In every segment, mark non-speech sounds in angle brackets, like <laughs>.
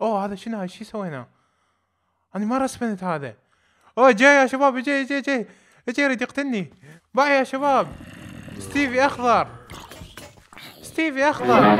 اوه oh, هذا شنو هاي شو سوينا؟ انا ما رسمت هذا اوه جاي يا شباب جاي جاي جاي جاي يريد يقتلني باي يا شباب ستيفي اخضر ستيفي اخضر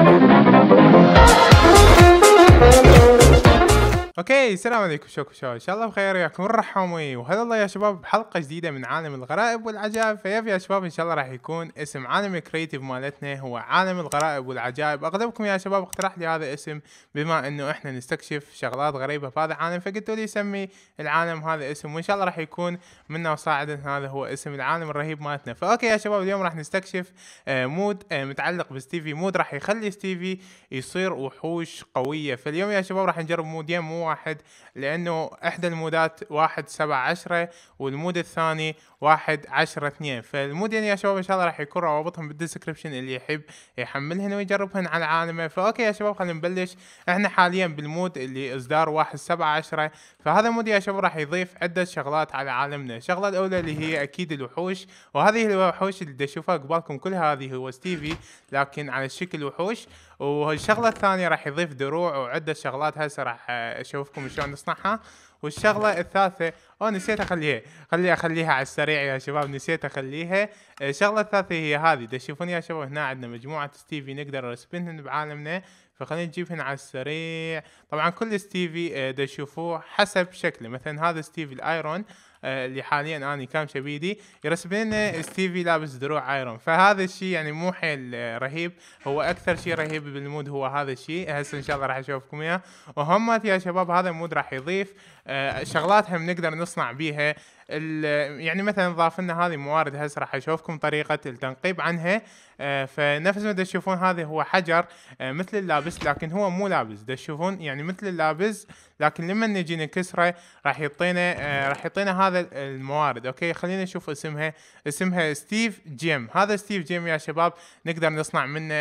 اوكي السلام عليكم شوكو شو ان شاء الله بخير وياكم الرحومي وهلا الله يا شباب بحلقه جديده من عالم الغرائب والعجائب فيف يا شباب ان شاء الله راح يكون اسم عالم الكريتيف مالتنا هو عالم الغرائب والعجائب اغلبكم يا شباب اقترح لي هذا الاسم بما انه احنا نستكشف شغلات غريبه في هذا العالم فقلتوا لي سمي العالم هذا اسم وان شاء الله راح يكون منا وصاعدا هذا هو اسم العالم الرهيب مالتنا فاوكي يا شباب اليوم راح نستكشف آه، مود آه، متعلق بستيفي مود راح يخلي ستيفي يصير وحوش قويه فاليوم يا شباب راح نجرب مودين مو واحد لانه احدى المودات واحد سبعة عشرة والمود الثاني واحد عشرة اثنين فالمودين يعني يا شباب ان شاء الله راح يكون روابطهم بالديسكربشن اللي يحب يحملهن ويجربهن على عالمه فاوكي يا شباب خلينا نبلش احنا حاليا بالمود اللي اصدار واحد سبعة عشرة فهذا المود يا شباب راح يضيف عدة شغلات على عالمنا الشغلة الاولى اللي هي اكيد الوحوش وهذه الوحوش اللي تشوفها قبالكم كل هذه هو ستيفي لكن على شكل وحوش والشغله الثانيه راح يضيف دروع وعده شغلات هسه راح اشوفكم شلون نصنعها والشغله الثالثه او نسيت اخليها خلي اخليها على السريع يا شباب نسيت اخليها الشغله الثالثه هي هذه تشوفون يا شباب هنا عندنا مجموعه ستيفي نقدر نسبنهن بعالمنا فخلينا نجيبهن على السريع طبعا كل ستيفي تشوفوه حسب شكله مثلا هذا ستيفي الايرون آه، اللي حاليا اني كام شبيدي يرسم لنا ستيفي لابس دروع ايرون فهذا الشيء يعني مو حيل رهيب هو اكثر شيء رهيب بالمود هو هذا الشيء هسه ان شاء الله راح اشوفكم اياه وهم يا شباب هذا المود راح يضيف آه، شغلات هم نقدر نصنع بيها يعني مثلا ضاف لنا هذه موارد هسه راح اشوفكم طريقه التنقيب عنها آه، فنفس ما تشوفون هذا هو حجر آه، مثل اللابس لكن هو مو لابس تشوفون يعني مثل اللابس لكن لما نجي نكسره راح يعطينا آه، راح يعطينا هذا الموارد اوكي خلينا نشوف اسمها اسمها ستيف جيم هذا ستيف جيم يا شباب نقدر نصنع منه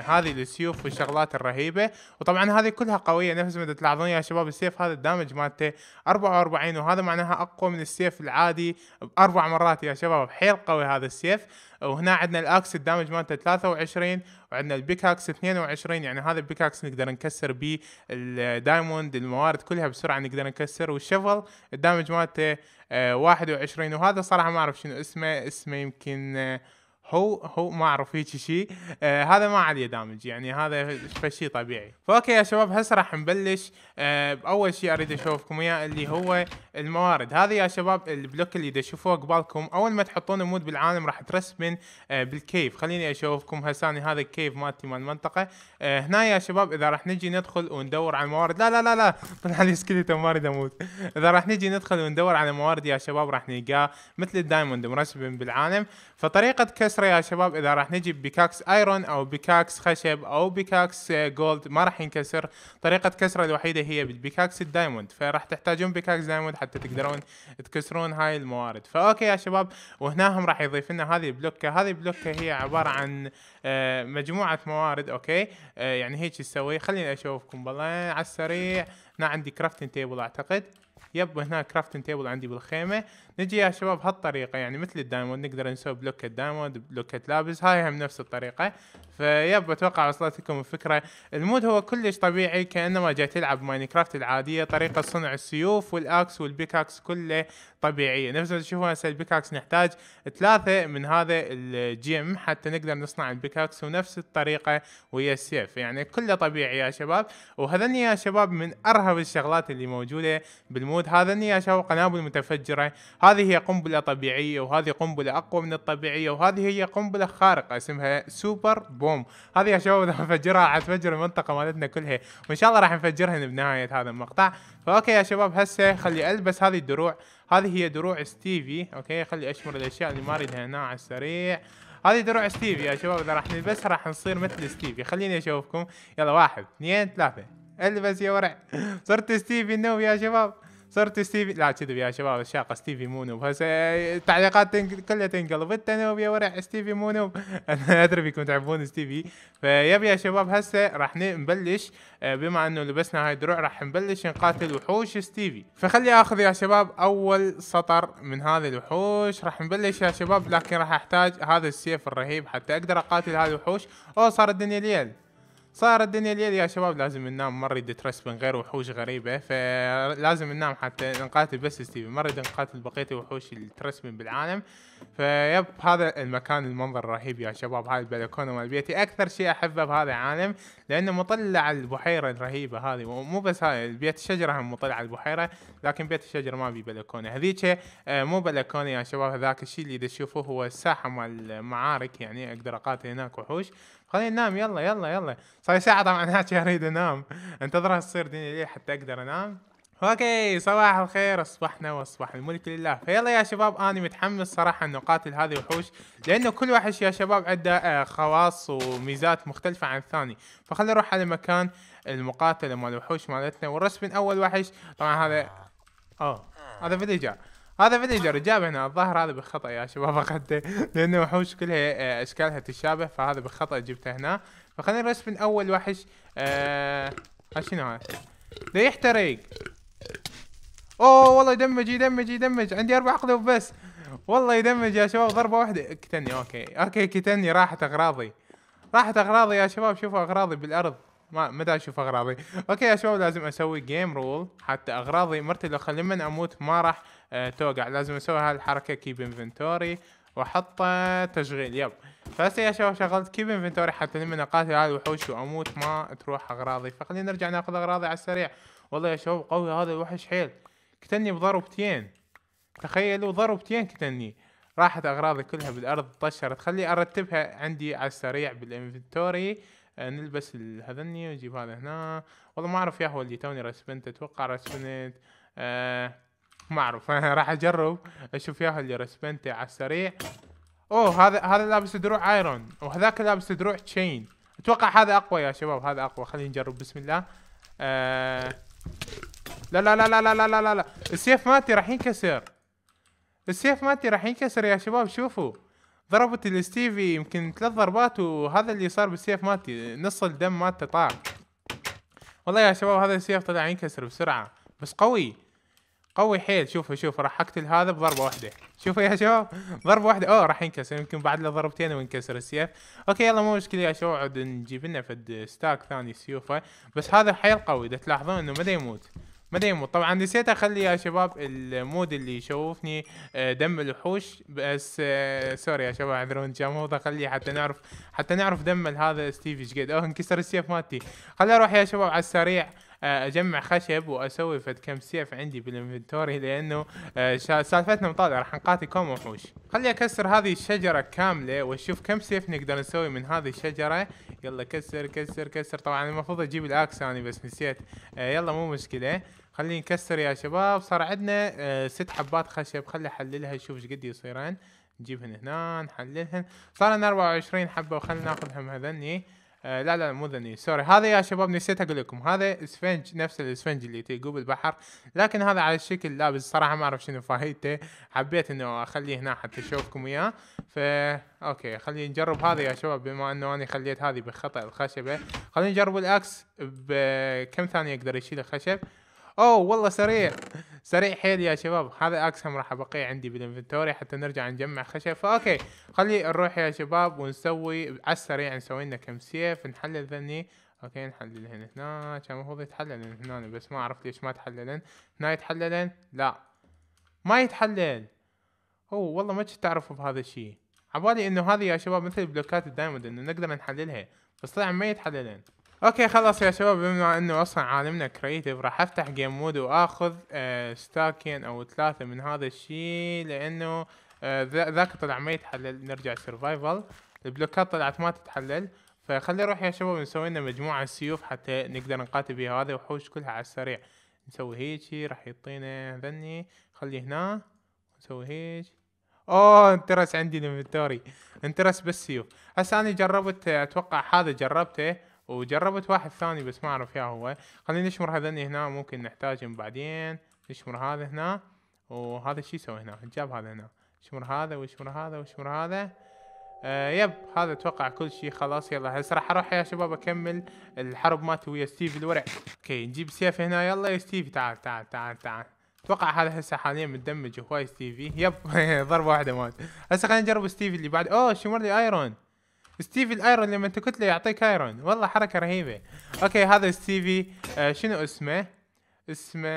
هذه السيوف والشغلات الرهيبه وطبعا هذه كلها قويه نفس ما تلاحظون يا شباب السيف هذا الدامج مالته 44 وهذا معناها اقوى من السيف العادي باربع مرات يا شباب حيل قوي هذا السيف وهنا عندنا الاكس الدامج مالته 23 وعندنا البيكاكس 22 يعني هذا البيكاكس نقدر نكسر بيه الدايموند الموارد كلها بسرعه نقدر نكسر والشفل الدامج مالته 21 آه، وهذا صراحه ما اعرف شنو اسمه اسمه يمكن آه، هو هو ما اعرف هيك شيء آه هذا ما عليه دامج يعني هذا فشي طبيعي فاوكي يا شباب هسه راح نبلش آه باول شيء اريد اشوفكم اياه اللي هو الموارد هذا يا شباب البلوك اللي تشوفوه قبالكم اول ما تحطون مود بالعالم راح ترسمن آه بالكيف خليني اشوفكم هساني هذا الكيف مالتي مال المنطقه آه هنا يا شباب اذا راح نجي ندخل وندور على الموارد لا لا لا لا طلع <laughs> لي سكليتون ما اريد اموت اذا راح نجي ندخل وندور على موارد يا شباب راح نلقاه مثل الدايموند مرسم بالعالم فطريقه كسر الكسره يا شباب اذا راح نجيب بكاكس ايرون او بكاكس خشب او بكاكس جولد ما راح ينكسر طريقه كسره الوحيده هي بالبكاكس الدايموند فراح تحتاجون بكاكس دايموند حتى تقدرون تكسرون هاي الموارد فاوكي يا شباب وهنا هم راح يضيف لنا هذه البلوكه هذه البلوكه هي عباره عن آه، مجموعه موارد اوكي آه، يعني هيك تسوي خليني اشوفكم بالله على السريع هنا عندي كرافتنج تيبل اعتقد يب هنا كرافتنج تيبل عندي بالخيمه نجي يا شباب هالطريقه يعني مثل الدايموند نقدر نسوي بلوكة دايموند بلوكة لابس هاي هم نفس الطريقه فيب اتوقع وصلت لكم الفكره المود هو كلش طبيعي كانما جاي تلعب ماينكرافت العاديه طريقه صنع السيوف والاكس والبيكاكس كله طبيعيه نفس ما تشوفون هسه البيكاكس نحتاج ثلاثه من هذا الجيم حتى نقدر نصنع البيكاكس ونفس الطريقه ويا السيف يعني كله طبيعي يا شباب وهذني يا شباب من ارهب الشغلات اللي موجوده بالمود هذني يا شباب قنابل متفجره هذه هي قنبلة طبيعية وهذه قنبلة أقوى من الطبيعية وهذه هي قنبلة خارقة اسمها سوبر بوم هذه يا شباب راح نفجرها راح تفجر المنطقة مالتنا كلها وإن شاء الله راح نفجرها بنهاية هذا المقطع فأوكي يا شباب هسه خلي ألبس هذه الدروع هذه هي دروع ستيفي أوكي خلي أشمر الأشياء اللي ما أريدها هنا على السريع هذه دروع ستيفي يا شباب اذا راح نلبسها راح نصير مثل ستيفي خليني اشوفكم يلا واحد اثنين ثلاثة البس يا ورع صرت ستيفي النوم يا شباب صرت ستيفي لا كذب يا شباب الشاقة ستيفي مونو هسه آه، التعليقات كلها تنقلب التنوب يا ورع ستيفي مونو <laughs> انا ادري بيكم تعبون ستيفي فيبي يا شباب هسه راح نبلش آه، بما انه لبسنا هاي الدروع راح نبلش نقاتل وحوش ستيفي فخلي اخذ يا شباب اول سطر من هذه الوحوش راح نبلش يا شباب لكن راح احتاج هذا السيف الرهيب حتى اقدر اقاتل هذه الوحوش او صار الدنيا ليل صار الدنيا الليل يا شباب لازم ننام ما نريد ترس من غير وحوش غريبه فلازم ننام حتى نقاتل بس ستيفن ما نريد نقاتل بقيه وحوش اللي ترسمن بالعالم فيب هذا المكان المنظر الرهيب يا شباب هاي البلكونه مال بيتي اكثر شيء احبه بهذا العالم لانه مطلع على البحيره الرهيبه هذه ومو بس هاي بيت الشجره هم مطلع على البحيره لكن بيت الشجره ما بي بلكونه هذيك آه، مو بلكونه يا شباب هذاك الشيء اللي تشوفوه هو الساحه مال المعارك يعني اقدر اقاتل هناك وحوش خلينا ننام يلا يلا يلا صار ساعة طبعا <laughs> هاكي اريد انام انتظرها تصير ديني لي حتى اقدر انام اوكي صباح الخير اصبحنا واصبح الملك لله فيلا يا شباب انا متحمس صراحه انه قاتل هذه الوحوش لانه كل وحش يا شباب عنده آه، خواص وميزات مختلفه عن الثاني فخلينا نروح على مكان المقاتله مال الوحوش مالتنا والرسم من اول وحش طبعا هذا اه هذا فيديو هذا ما جاب هنا الظاهر هذا بالخطا يا شباب اخذته لانه وحوش كلها آه، اشكالها تشابه فهذا بالخطا جبته هنا فخلينا نرسم من اول وحش آه, آه، شنو هذا؟ لا يحترق اوه والله يدمج يدمج يدمج عندي اربع قلوب بس والله يدمج يا شباب ضربه واحده كتني اوكي اوكي كتني راحت اغراضي راحت اغراضي يا شباب شوفوا اغراضي بالارض ما مدى اشوف اغراضي اوكي يا شباب لازم اسوي جيم رول حتى اغراضي مرتي لو خلي من اموت ما راح آه، توقع لازم اسوي هالحركه كيب انفنتوري واحط آه، تشغيل يب فهسه يا شباب شغلت كيب انفنتوري حتى لما اقاتل هاي الوحوش واموت ما تروح اغراضي فخلينا نرجع ناخذ اغراضي على السريع والله يا شباب قوي هذا الوحش حيل قتلني بضربتين تخيلوا ضربتين قتلني راحت اغراضي كلها بالارض طشرت خلي ارتبها عندي على السريع بالانفنتوري آه، نلبس هذني ونجيب هذا هنا والله ما اعرف يا هو اللي توني رسبنت اتوقع رسبنت آه ما اعرف <laughs> راح اجرب اشوف هو اللي رسبنت على السريع اوه هذا هذا لابس دروع ايرون وهذاك لابس دروع تشين اتوقع هذا اقوى يا شباب هذا اقوى خلينا نجرب بسم الله آه لا لا لا لا لا لا لا لا السيف مالتي راح ينكسر السيف مالتي راح ينكسر يا شباب شوفوا ضربت الستيفي يمكن ثلاث ضربات وهذا اللي صار بالسيف مالتي نص الدم مالته طاع والله يا شباب هذا السيف طلع ينكسر بسرعة بس قوي قوي حيل شوفوا شوفوا راح اقتل هذا بضربة واحدة شوفوا يا شباب ضربة واحدة اوه راح ينكسر يمكن بعد له ضربتين وينكسر السيف اوكي يلا مو مشكلة يا شباب عاد نجيب لنا فد ستاك ثاني سيوفه بس هذا حيل قوي اذا تلاحظون انه ما يموت ما يموت طبعا نسيت اخلي يا شباب المود اللي يشوفني آه، دم الوحوش بس آه، سوري يا شباب اعذروني كان المفروض اخليه حتى نعرف حتى نعرف دم هذا ستيف ايش قد اوه انكسر السيف ماتي خليني اروح يا شباب على السريع آه، اجمع خشب واسوي فد كم سيف عندي بالانفنتوري لانه آه، سالفتنا مطالعه راح نقاتل كوم وحوش خلي اكسر هذه الشجره كامله واشوف كم سيف نقدر نسوي من هذه الشجره يلا كسر كسر كسر طبعا المفروض اجيب الاكس انا بس نسيت آه، يلا مو مشكله خلينا نكسر يا شباب صار عندنا ست حبات خشب خلي احللها اشوف ايش قد يصيرن نجيبهن هنا نحللهن صار لنا 24 حبه وخلينا ناخذهم هذني آه، لا لا مو ذني سوري هذا يا شباب نسيت اقول لكم هذا اسفنج نفس الاسفنج اللي تلقوه بالبحر لكن هذا على شكل لابس صراحه ما اعرف شنو فايدته حبيت انه اخليه هنا حتى اشوفكم اياه فا اوكي خلينا نجرب هذا يا شباب بما انه انا خليت هذه بخطا الخشبه خلينا نجرب الاكس بكم ثانيه اقدر يشيل الخشب اوه والله سريع سريع حيل يا شباب هذا اكسهم راح ابقي عندي بالانفنتوري حتى نرجع نجمع خشب فاوكي خلي نروح يا شباب ونسوي على السريع نسوي لنا كم سيف نحلل ذني اوكي نحلل هنا هنا كان المفروض يتحللن هنا بس ما اعرف ليش ما تحللن هنا يتحللن لا ما يتحلل اوه والله ما كنت تعرفوا بهذا الشيء عبالي انه هذه يا شباب مثل بلوكات الدايموند انه نقدر نحللها بس طلع ما يتحللن اوكي خلاص يا شباب بما انه اصلا عالمنا كريتيف راح افتح جيم مود واخذ آه ستاكين او ثلاثة من هذا الشيء لانه آه ذاك طلع ما يتحلل نرجع سرفايفل البلوكات طلعت ما تتحلل فخلي نروح يا شباب نسوي لنا مجموعة سيوف حتى نقدر نقاتل بها هذا وحوش كلها على السريع نسوي هيجي راح يعطينا ذني خلي هنا نسوي هيك اوه انترس عندي الانفنتوري انترس بس سيوف هسه انا جربت اتوقع هذا جربته وجربت واحد ثاني بس ما اعرف يا هو خلينا نشمر هذني هنا ممكن نحتاجهم بعدين نشمر هذا هنا وهذا شو يسوي هنا جاب هذا هنا نشمر هذا ونشمر هذا ونشمر هذا آه يب هذا اتوقع كل شيء خلاص يلا هسه راح اروح يا شباب اكمل الحرب مات ويا ستيفي الورع اوكي نجيب سيف هنا يلا يا ستيفي تعال تعال تعال تعال اتوقع هذا هسه حاليا متدمج هواي ستيفي يب <laughs> ضربه واحده مات هسه خلينا نجرب ستيفي اللي بعد اوه شمر لي ايرون ستيفي الايرون لما انت قلت له يعطيك ايرون والله حركه رهيبه اوكي هذا ستيفي آه شنو اسمه اسمه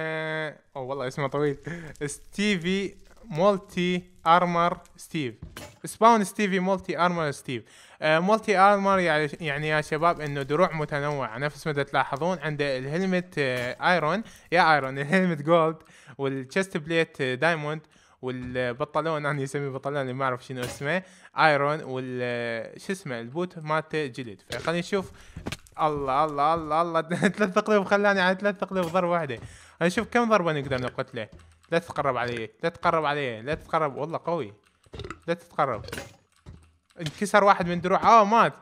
او والله اسمه طويل ستيفي مولتي ارمر ستيف سباون ستيفي مولتي ارمر ستيف آه مولتي ارمر يعني يعني يا شباب انه دروع متنوعه نفس ما تلاحظون عنده الهلمت آه ايرون يا ايرون الهلمت جولد والشست بليت آه دايموند والبطلون انا يسمي بطلون اللي ما اعرف شنو اسمه ايرون وال شو اسمه البوت مالته جلد فخلينا نشوف الله الله الله الله <laughs> ثلاث تقليب خلاني على ثلاث تقليب ضربه واحده نشوف كم ضربه نقدر نقتله لا تتقرب علي لا تتقرب علي لا تتقرب والله قوي لا تتقرب انكسر واحد من دروعه اه مات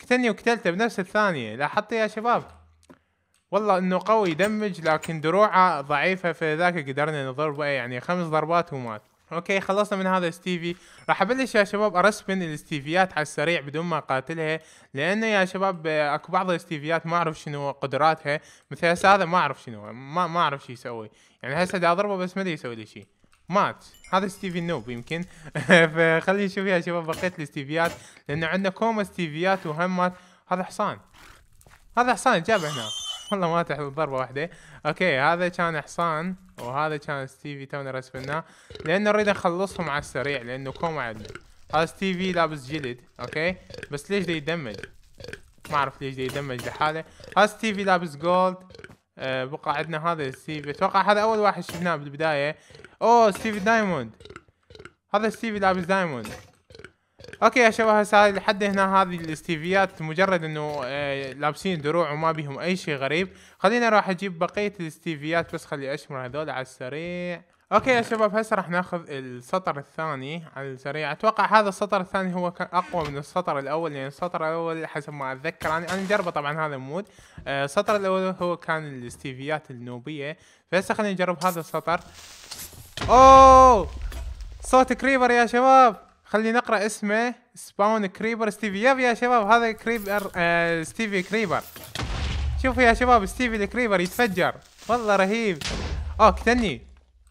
قتلني وقتلته بنفس الثانيه لاحظت يا شباب والله انه قوي يدمج لكن دروعه ضعيفه فذاك قدرنا نضربه إيه يعني خمس ضربات ومات اوكي خلصنا من هذا ستيفي راح ابلش يا شباب ارسبن الستيفيات على السريع بدون ما اقاتلها لانه يا شباب اكو بعض الستيفيات ما اعرف شنو قدراتها مثل هسه هذا ما اعرف شنو ما ما اعرف شو يسوي يعني هسه دا اضربه بس ما يسوي لي شيء مات هذا ستيفي نوب يمكن <laughs> فخلي نشوف يا شباب بقيت الستيفيات لانه عندنا كوما ستيفيات وهم مات هذا حصان هذا حصان جاب هنا <laughs> والله ما تحب ضربه واحده اوكي هذا كان حصان وهذا كان ستيفي تونا رسمناه لان نريد نخلصهم على السريع لانه كوم عندنا هذا ستيفي لابس جلد اوكي بس ليش دا يدمج ما اعرف ليش دا يدمج لحاله هذا ستيفي لابس جولد أه بقى عندنا هذا ستيفي اتوقع هذا اول واحد شفناه بالبدايه اوه ستيفي دايموند هذا ستيفي لابس دايموند اوكي يا شباب هسه لحد هنا هذه الاستيفيات مجرد انه آه، لابسين دروع وما بيهم اي شيء غريب خلينا راح اجيب بقيه الاستيفيات بس خلي اشمر هذول على السريع اوكي يا شباب هسه راح ناخذ السطر الثاني على السريع اتوقع هذا السطر الثاني هو كان اقوى من السطر الاول لان يعني السطر الاول حسب ما اتذكر انا انا مجربه طبعا هذا المود آه، السطر الاول هو كان الاستيفيات النوبيه فهسه خلينا نجرب هذا السطر اوه صوت كريبر يا شباب خلينا نقرا اسمه سباون كريبر ستيفي يب يا شباب هذا كريبر آه ستيفي كريبر شوفوا يا شباب ستيفي الكريبر يتفجر والله رهيب اه كتني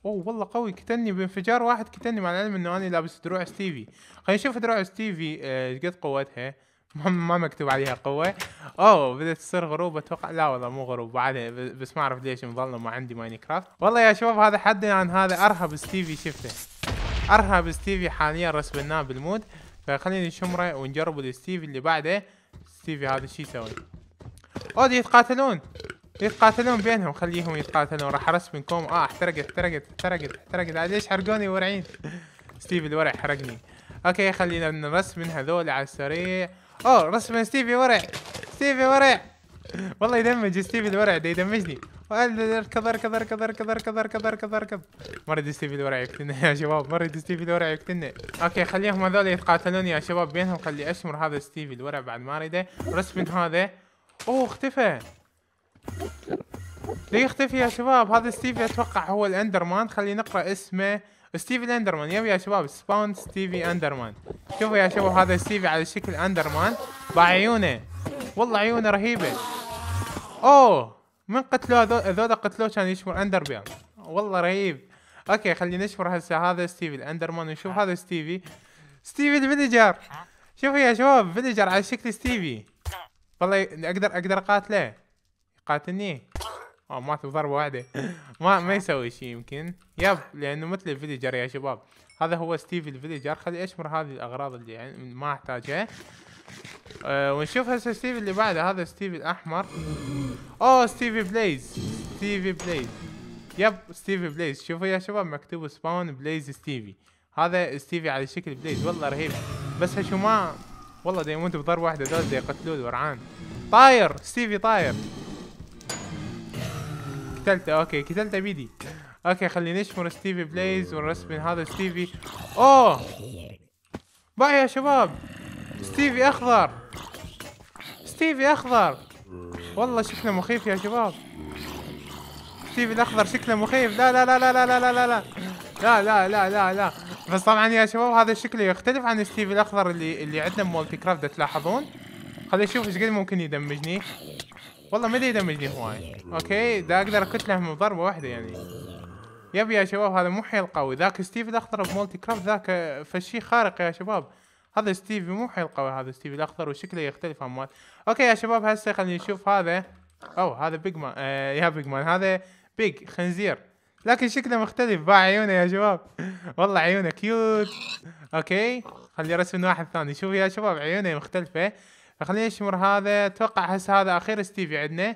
اوه والله قوي كتني بانفجار واحد كتني مع العلم انه انا لابس دروع ستيفي خلينا نشوف دروع ستيفي آه، ايش آه قد قوتها <laughs> ما مكتوب عليها قوة اوه بدأت تصير غروب اتوقع لا والله مو غروب بعدها بس ما اعرف ليش مظلم ما عندي ماينكرافت والله يا شباب هذا حد عن هذا ارهب ستيفي شفته ارهب ستيفي حاليا رسمناه بالمود فخلينا نشمره ونجرب الستيفي اللي بعده ستيفي هذا شو يسوي اوه يتقاتلون يتقاتلون بينهم خليهم يتقاتلون راح ارسم كوم اه احترقت احترقت احترقت احترقت ليش حرقوني ورعين <laughs> ستيفي الورع حرقني اوكي خلينا نرسم من هذول على السريع اوه رسم ستيفي ورع ستيفي ورع والله يدمج ستيفي الورع ده يدمجني اركب اركب اركب اركب اركب اركب اركب اركب اريد دي ستيفي لورا يقتلنا يا شباب ما اريد ستيفي لورا يقتلنا اوكي خليهم هذول يتقاتلون يا شباب بينهم خلي اشمر هذا ستيفي الورع بعد ما اريده رسم من هذا اوه اختفى ليه اختفي يا شباب هذا ستيفي اتوقع هو الاندرمان خلي نقرا اسمه ستيفي الاندرمان يب يا شباب سباون ستيفي اندرمان شوفوا يا شباب هذا ستيفي على شكل اندرمان بعيونه والله عيونه رهيبه اوه من قتلوه هذول قتلوه كان يشمر اندر بيان والله رهيب اوكي خلينا نشمر هسه هذا ستيفي الاندرمان ونشوف هذا ستيفي ستيفي الفيليجر شوفوا يا شباب فيليجر على شكل ستيفي والله اقدر اقدر اقاتله يقاتلني اه مات بضربه واحده ما ما يسوي شيء يمكن يب لانه مثل الفيليجر يا شباب هذا هو ستيفي الفيليجر خلي اشمر هذه الاغراض اللي يعني ما احتاجها آه، ونشوف هسه ستيف اللي بعده هذا ستيفي الاحمر اوه ستيفي بليز ستيفي بليز يب ستيفي بليز شوفوا يا شباب مكتوب سباون بليز ستيفي هذا ستيفي على شكل بليز والله رهيب بس هشو ما والله دا يموت بضرب واحدة دول دا يقتلوا ورعان طاير ستيفي طاير قتلته اوكي قتلته بيدي اوكي خلينا نشمر ستيفي بليز ونرسم هذا ستيفي اوه باي يا شباب ستيفي اخضر ستيفي اخضر والله شكله مخيف يا شباب ستيفي الاخضر شكله مخيف لا لا لا لا لا لا لا لا لا لا لا لا لا بس طبعا يا شباب هذا شكله يختلف عن ستيفي الاخضر اللي اللي عندنا بمولتي كرافت تلاحظون خليني اشوف ايش قد ممكن يدمجني والله ما يدمجني هواي اوكي ده اقدر اكتله من ضربه واحده يعني يب يا شباب هذا مو حيل قوي ذاك ستيف الاخضر بمولتي كرافت ذاك فشي خارق يا شباب هذا ستيفي مو حيل قوي هذا ستيفي الاخضر وشكله يختلف عن مال اوكي يا شباب هسه خلينا نشوف هذا او هذا بيج مان آه يا بيج مان هذا بيج خنزير لكن شكله مختلف باع عيونه يا شباب <laughs> والله عيونه كيوت اوكي خلي رسم واحد ثاني شوف يا شباب عيونه مختلفه فخلينا نشمر هذا اتوقع هسه هذا اخير ستيفي عندنا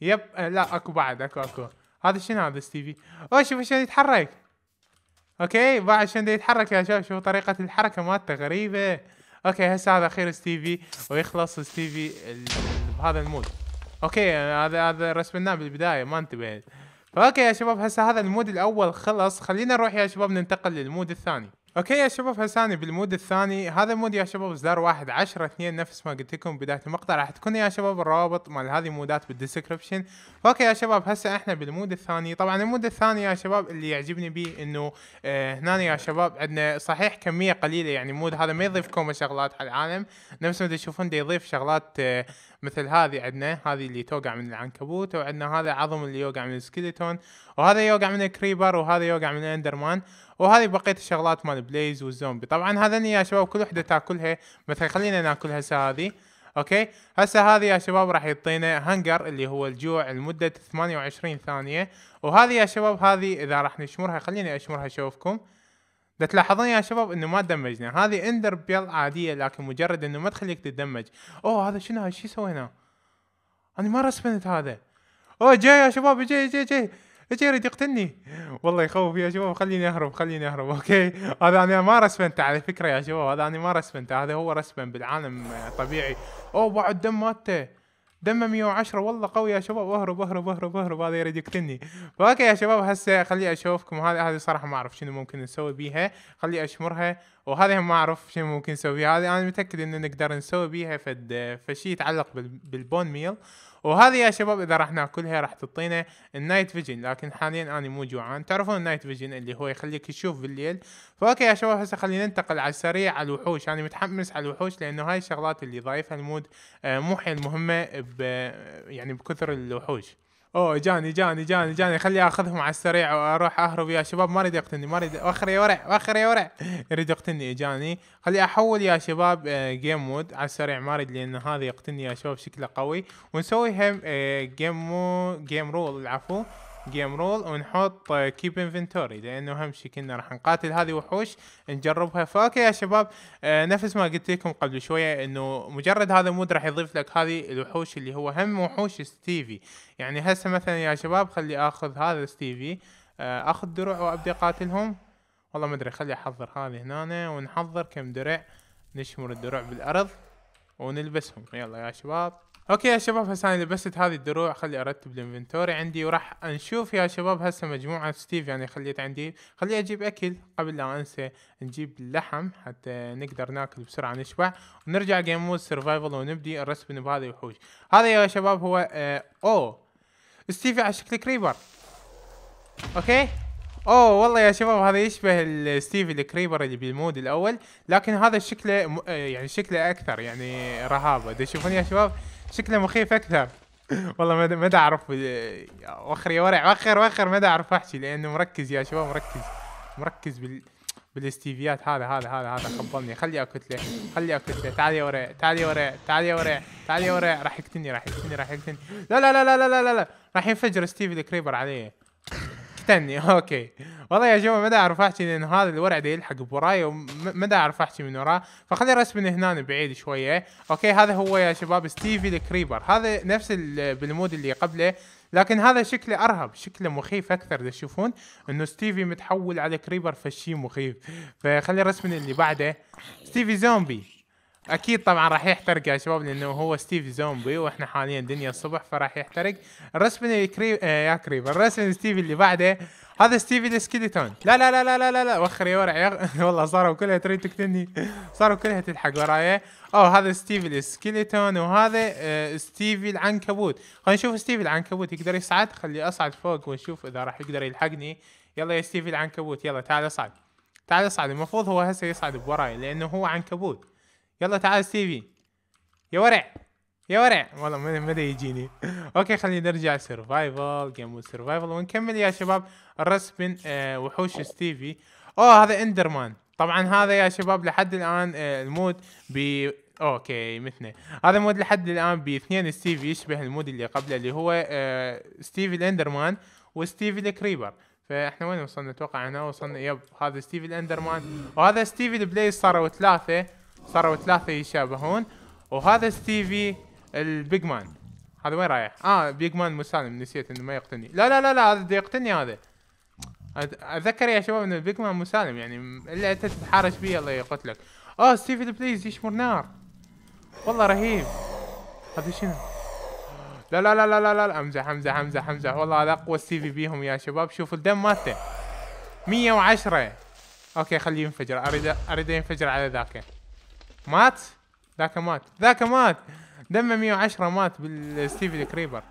يب آه لا اكو بعد اكو اكو هذا شنو هذا ستيفي اوه شوف شلون يتحرك اوكي بعد عشان يتحرك يا شباب شوفوا طريقه الحركه مالته غريبه اوكي هسه هذا اخير ستيفي ويخلص ستيفي بهذا المود اوكي هذا هذا رسمناه بالبدايه ما انتبهت اوكي يا شباب هسه هذا المود الاول خلص خلينا نروح يا شباب ننتقل للمود الثاني اوكي يا شباب هساني بالمود الثاني هذا المود يا شباب زار واحد عشرة اثنين نفس ما قلت لكم بداية المقطع راح تكون يا شباب الروابط مال هذه المودات بالديسكربشن اوكي يا شباب هسه احنا بالمود الثاني طبعا المود الثاني يا شباب اللي يعجبني به انه اه هنا يا شباب عندنا صحيح كمية قليلة يعني مود هذا ما يضيف كوما شغلات على العالم نفس ما تشوفون يضيف شغلات اه مثل هذه عندنا هذه اللي توقع من العنكبوت وعندنا هذا عظم اللي يوقع من السكيلتون وهذا يوقع من الكريبر وهذا يوقع من الاندرمان وهذه بقيه الشغلات مال بليز والزومبي طبعا هذني يا شباب كل وحده تاكلها مثلا خلينا ناكل هسه هذه اوكي هسه هذه يا شباب راح يعطينا هنجر اللي هو الجوع لمده 28 ثانيه وهذه يا شباب هذه اذا راح نشمرها خليني اشمرها اشوفكم ده تلاحظون يا شباب انه ما دمجنا هذه اندر بيل عاديه لكن مجرد انه ما تخليك تدمج اوه هذا شنو هاي شو سوينا انا ما رسمت هذا اوه جاي يا شباب جاي جاي جاي اجي يريد يقتلني والله يخوف يا شباب خليني اهرب خليني اهرب <laughs> اوكي هذا انا ما رسبنته على فكره يا شباب هذا انا ما رسبنته هذا هو رسبن بالعالم طبيعي اوه بعد دم مالته دم 110 والله قوي يا شباب اهرب اهرب اهرب اهرب هذا يريد يقتلني فاوكي يا شباب هسه خلي اشوفكم هذه هذه صراحه ما اعرف شنو ممكن نسوي بيها خلي اشمرها وهذا ما اعرف شنو ممكن نسويه هذه انا متاكد انه نقدر نسوي بيها فد فشي يتعلق بالبون ميل وهذه يا شباب اذا راح ناكلها راح تعطينا النايت فيجن لكن حاليا انا مو جوعان تعرفون النايت فيجن اللي هو يخليك تشوف بالليل فاوكي يا شباب هسه خلينا ننتقل على السريع على الوحوش انا متحمس على الوحوش لانه هاي الشغلات اللي ضايفها المود آه، مو حيل مهمه ب يعني بكثر الوحوش اوه جاني جاني جاني جاني خلي اخذهم على السريع واروح اهرب يا شباب ما اريد يقتلني ما اريد وخر يا ورع وخر يا ورع <laughs> يريد يقتلني إيه، جاني خلي احول يا شباب جيم آه، مود على السريع ما اريد لان هذا يقتلني يا شباب شكله قوي ونسوي هم جيم مو جيم رول العفو جيم رول ونحط كيب آه, انفنتوري لانه اهم شيء كنا راح نقاتل هذه وحوش نجربها فاوكي يا شباب آه, نفس ما قلت لكم قبل شويه انه مجرد هذا المود راح يضيف لك هذه الوحوش اللي هو هم وحوش ستيفي يعني هسه مثلا يا شباب خلي اخذ هذا ستيفي آه, اخذ دروع وابدا اقاتلهم والله ما ادري خلي احضر هذه هنا ونحضر كم درع نشمر الدروع بالارض ونلبسهم يلا يا شباب اوكي يا شباب هسه انا لبست هذه الدروع خلي ارتب الانفنتوري عندي وراح نشوف يا شباب هسه مجموعه ستيف يعني خليت عندي خلي اجيب اكل قبل لا انسى نجيب لحم حتى نقدر ناكل بسرعه نشبع ونرجع جيم مود سرفايفل ونبدي الرسبن بهذه الوحوش هذا يا شباب هو آه او ستيف على شكل كريبر اوكي اوه والله يا شباب هذا يشبه الستيف الكريبر اللي بالمود الاول لكن هذا شكله آه، يعني شكله اكثر يعني رهابه تشوفون يا شباب شكله مخيف اكثر والله ما ما اعرف وخر يا ورع وخر وخر ما اعرف احكي لانه مركز يا شباب مركز مركز بال بالاستيفيات هذا هذا هذا هذا خبلني خلي اكتله خلي اكتله تعال يا ورع تعال يا ورع تعال يا ورع تعال يا ورع راح يقتلني راح يقتلني راح يقتلني لا لا لا لا لا لا لا راح ينفجر ستيفي الكريبر عليه استني <laughs> اوكي والله يا جماعه ما اعرف احكي لان هذا الورع دا يلحق بوراي وما اعرف احكي من وراه فخلي ارسم من هنا بعيد شويه اوكي هذا هو يا شباب ستيفي الكريبر هذا نفس بالمود اللي قبله لكن هذا شكله ارهب شكله مخيف اكثر تشوفون انه ستيفي متحول على كريبر فشي مخيف فخلي من اللي بعده ستيفي زومبي اكيد طبعا راح يحترق يا شباب لانه هو ستيف زومبي واحنا حاليا دنيا الصبح فراح يحترق الرسم الكريب آه يا كريب الرسم ستيف اللي بعده هذا ستيفي السكيليتون لا لا لا لا لا لا, وخر يا ورع <laughs> والله صاروا كلها تريد تقتلني صاروا كلها تلحق وراي او هذا ستيفي السكيليتون وهذا آه ستيفي العنكبوت خلينا نشوف ستيفي العنكبوت يقدر يصعد خلي اصعد فوق ونشوف اذا راح يقدر يلحقني يلا يا ستيفي العنكبوت يلا تعال اصعد تعال اصعد المفروض هو هسه يصعد بوراي لانه هو عنكبوت يلا تعال ستيفي يا ورع يا ورع والله ما يجيني <laughs> اوكي خلينا نرجع سرفايفل جيم سرفايفل ونكمل يا شباب الرسم من آه، وحوش ستيفي اوه هذا اندرمان طبعا هذا يا شباب لحد الان آه، المود ب اوكي مثنى هذا المود لحد الان باثنين ستيفي يشبه المود اللي قبله اللي هو آه، ستيفي الاندرمان وستيفي الكريبر فاحنا وين وصلنا اتوقع هنا وصلنا يب هذا ستيفي الاندرمان وهذا ستيفي البلاي صاروا ثلاثه صاروا ثلاثه يشابهون وهذا ستيفي البيج مان هذا وين رايح؟ اه بيج مان مسالم نسيت انه ما يقتلني لا لا لا لا هذا يقتلني هذا اتذكر يا شباب ان البيج مان مسالم يعني الا انت تتحارش بيه الله يقتلك اه ستيفي بليز يشمر نار والله رهيب هذا شنو؟ لا لا لا لا لا لا امزح امزح امزح امزح والله هذا اقوى ستيفي بيهم يا شباب شوفوا الدم مالته 110 اوكي خليه ينفجر اريد اريد ينفجر على ذاك مات ذاك مات ذاك مات دمه 110 مات بالستيفي كريبر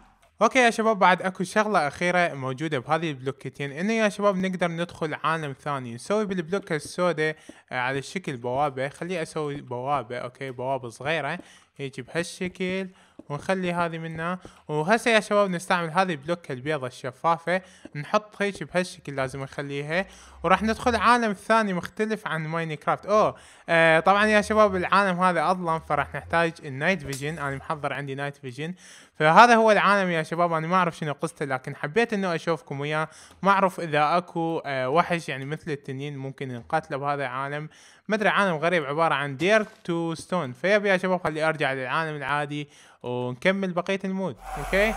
اوكي يا شباب بعد اكو شغلة اخيرة موجودة بهذه البلوكتين انه يا شباب نقدر ندخل عالم ثاني نسوي بالبلوكة السوداء آه، على شكل بوابة خليه اسوي بوابة اوكي بوابة صغيرة هيجي بهالشكل ونخلي هذه منها وهسه يا شباب نستعمل هذه بلوك البيضة الشفافة نحط هيك بهالشكل لازم نخليها وراح ندخل عالم ثاني مختلف عن ماينكرافت اوه آه طبعا يا شباب العالم هذا اظلم فراح نحتاج النايت فيجن انا محضر عندي نايت فيجن فهذا هو العالم يا شباب انا ما اعرف شنو قصته لكن حبيت انه اشوفكم وياه ما اعرف اذا اكو آه وحش يعني مثل التنين ممكن نقاتله بهذا العالم ما ادري عالم غريب عباره عن دير تو ستون فيبي يا شباب خلي ارجع للعالم العادي ونكمل بقيه المود اوكي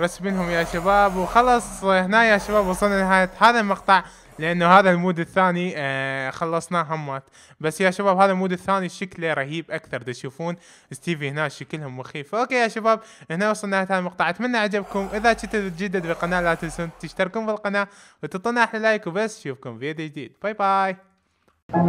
بس منهم يا شباب وخلص هنا يا شباب وصلنا لنهايه هذا المقطع لانه هذا المود الثاني آه خلصناه همات بس يا شباب هذا المود الثاني شكله رهيب اكثر تشوفون ستيفي هنا شكلهم مخيف اوكي يا شباب هنا وصلنا لنهايه المقطع اتمنى عجبكم اذا كنتوا جدد بالقناه لا تنسون تشتركون بالقناه وتعطونا احلى لايك وبس اشوفكم فيديو جديد باي باي Hey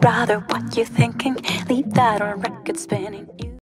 brother, what you thinking? Leave that on record spinning.